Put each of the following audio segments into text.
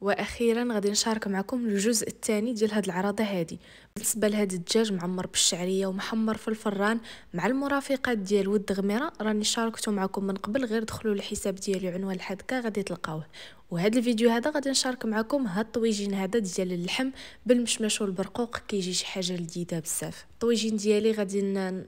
واخيرا غادي نشارك معكم الجزء الثاني ديال هاد العراضه هادي بالنسبه لهاد الدجاج معمر بالشعريه ومحمر في الفران مع المرافقات ديال ود غميره راني شاركته معكم من قبل غير دخلوا الحساب ديالي عنوان الحدكه غادي تلقاوه وهاد الفيديو هذا غادي نشارك معكم هاد الطويجين هذا ديال اللحم بالمشمش والبرقوق كيجي شي حاجه لذيذه بزاف الطويجين ديالي غادي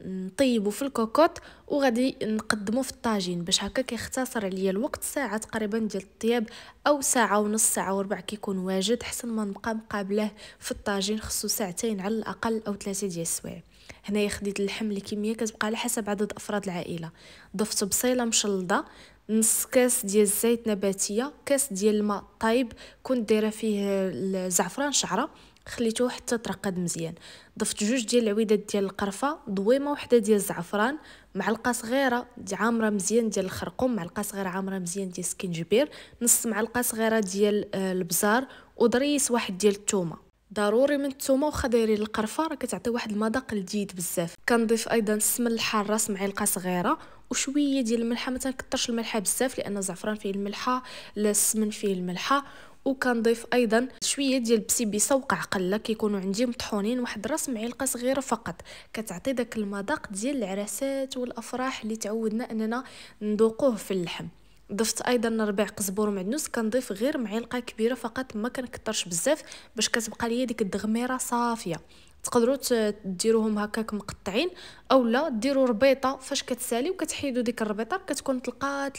نطيبو في الكوكوط وغادي نقدمو في الطاجين باش هكا كيختصر عليا الوقت ساعه تقريبا ديال الطياب او ساعه ونص ساعه وربع كيكون واجد حسن ما نبقى مقابله في الطاجين خصو ساعتين على الاقل او ثلاثه ديال السوايع هنايا خديت اللحم الكميه كتبقى على حسب عدد افراد العائله ضفت بصيله مشلضه نص كاس ديال الزيت نباتيه كاس ديال الماء طايب كنت دايره فيه الزعفران شعره خليته حتى ترقد مزيان ضفت جوج ديال العويدات ديال القرفه ضويمه وحده ديال الزعفران معلقه صغيره دي عامره مزيان ديال الخرقوم معلقه صغيره عامره مزيان ديال السكنجبير نص معلقه صغيره ديال آه، البزار ودريس واحد ديال الثومه ضروري من الثومه واخا دايرين القرفه راه كتعطي واحد المذاق لذيذ بزاف كنضيف ايضا السمن الحار راس معلقه صغيره وشويه ديال الملحه ما تنكثرش الملحه بزاف لان الزعفران فيه الملحه السمن فيه الملحه وكنضيف ايضا شويه ديال بسيبيسه وقعقله كيكونوا عندي مطحونين واحد راس معلقه صغيره فقط كتعطي داك المذاق ديال العرسات والافراح اللي تعودنا اننا نذوقوه في اللحم ضفت ايضا ربع قزبور ومعدنوس كنضيف غير معلقه كبيره فقط ما كنكثرش بزاف باش كتبقى ليا ديك الدغميره صافيه تقدروا ديروهم هكاك مقطعين اولا ديروا ربيطه فاش كتسالي وكتحيدوا ديك الربيطه كتكون طلقات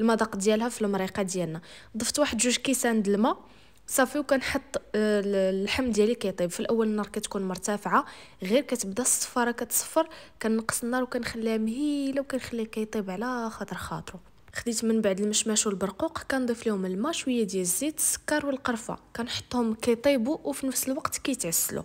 المذاق ديالها في المريقه ديالنا ضفت واحد جوج كيسان د الماء صافي وكنحط آه، اللحم ديالي كيطيب في الاول النار كتكون مرتفعه غير كتبدا الصفاره كتصفر كنقص النار وكنخليها مهيله وكنخليها كيطيب على خاطر خاطرو خديت من بعد المشماش والبرقوق كنضيف لهم الماء شويه ديال الزيت السكر والقرفه كنحطهم كيطيبوا وفي نفس الوقت كيتعسلوا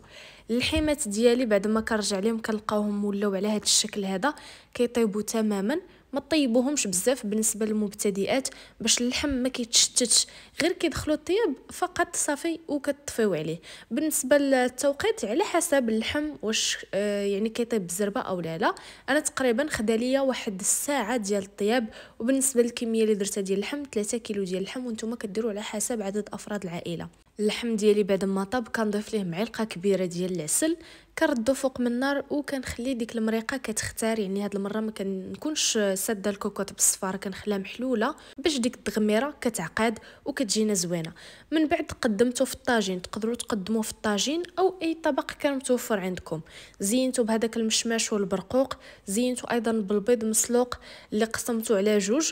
اللحيمات ديالي بعد ما كنرجع لهم كنلقاوهم ولاو على هذا الشكل هذا كيطيبوا تماما ما طيبوهمش بزاف بالنسبه للمبتدئات باش اللحم ما كيتشتتش غير كيدخلوا الطياب فقط صافي وكتطفيو عليه بالنسبه للتوقيت على حسب اللحم واش آه، يعني كيطيب بالزربه او لا لا انا تقريبا خدا ليا واحد الساعه ديال الطياب وبالنسبه للكميه اللي درتها ديال اللحم 3 كيلو ديال اللحم وانتم كديروا على حسب عدد افراد العائله اللحم ديالي بعد ما طاب كنضيف ليه معلقه كبيره ديال العسل كنردو فوق من النار وكنخلي ديك المريقه كتختار يعني هاد المره ما كنكونش ساده الكوكوط بالصفار كنخليها محلوله باش ديك التغميره كتعقد وكتجينا زوينه من بعد قدمته في الطاجين تقدروا تقدموه في الطاجين او اي طبق كان متوفر عندكم زينتو بهذاك المشماش والبرقوق زينتو ايضا بالبيض مسلوق اللي قسمتو على جوج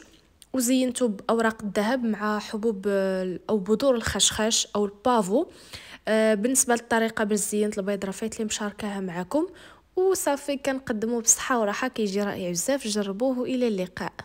وزينته باوراق الذهب مع حبوب او بذور الخشخاش او البافو آه، بالنسبه للطريقه باش زينت البيض رفيت لي مشاركاها معكم وصافي كنقدمه بصحه وراحه كيجي رائع بزاف جربوه الى اللقاء